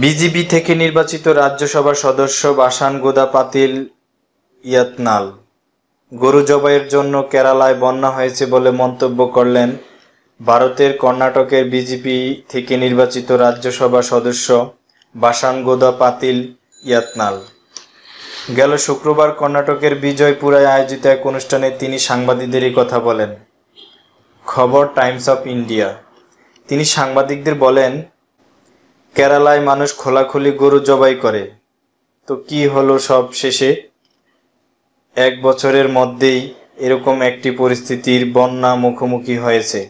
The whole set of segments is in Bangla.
বিজিবি থেকে নির্বাচিত রাজ্যসভার সদস্য বাসান গোদা পাতিল ইয়াতনাল গরু জবাইয়ের জন্য কেরালায় বন্যা হয়েছে বলে মন্তব্য করলেন ভারতের কর্ণাটকের বিজেপি থেকে নির্বাচিত রাজ্যসভা সদস্য বাসান গোদা পাতিল ইয়াতনাল গেল শুক্রবার কর্ণাটকের বিজয়পুরায় আয়োজিত এক অনুষ্ঠানে তিনি সাংবাদিকদেরই কথা বলেন খবর টাইমস অফ ইন্ডিয়া তিনি সাংবাদিকদের বলেন কেরালায় মানুষ খোলাখুলি গরু জবাই করে তো কি হলো সব শেষে এক বছরের মধ্যেই এরকম একটি পরিস্থিতির বন্যা মুখোমুখি হয়েছে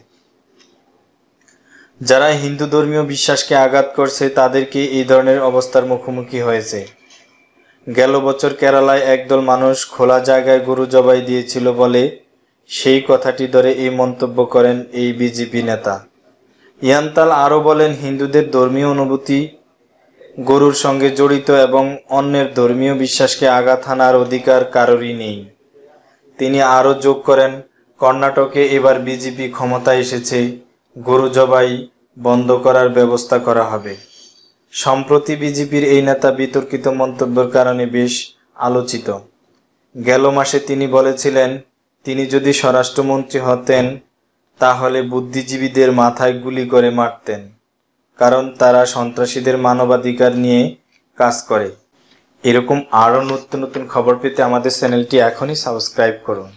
যারা হিন্দু ধর্মীয় বিশ্বাসকে আঘাত করছে তাদেরকে এই ধরনের অবস্থার মুখোমুখি হয়েছে গেল বছর কেরালায় একদল মানুষ খোলা জায়গায় গরু জবাই দিয়েছিল বলে সেই কথাটি ধরে এই মন্তব্য করেন এই বিজেপি নেতা ইয়ান্তাল আরও বলেন হিন্দুদের ধর্মীয় অনুভূতি গরুর সঙ্গে জড়িত এবং অন্যের ধর্মীয় বিশ্বাসকে আঘাত হানার অধিকার কারোরই নেই তিনি আরও যোগ করেন কর্ণাটকে এবার বিজেপি ক্ষমতা এসেছে গরু জবাই বন্ধ করার ব্যবস্থা করা হবে সম্প্রতি বিজেপির এই নেতা বিতর্কিত মন্তব্যের কারণে বেশ আলোচিত গেল মাসে তিনি বলেছিলেন তিনি যদি স্বরাষ্ট্রমন্ত্রী হতেন তাহলে বুদ্ধিজীবীদের মাথায় গুলি করে মারতেন কারণ তারা সন্ত্রাসীদের মানবাধিকার নিয়ে কাজ করে এরকম আরও নতুন নতুন খবর পেতে আমাদের চ্যানেলটি এখনই সাবস্ক্রাইব করুন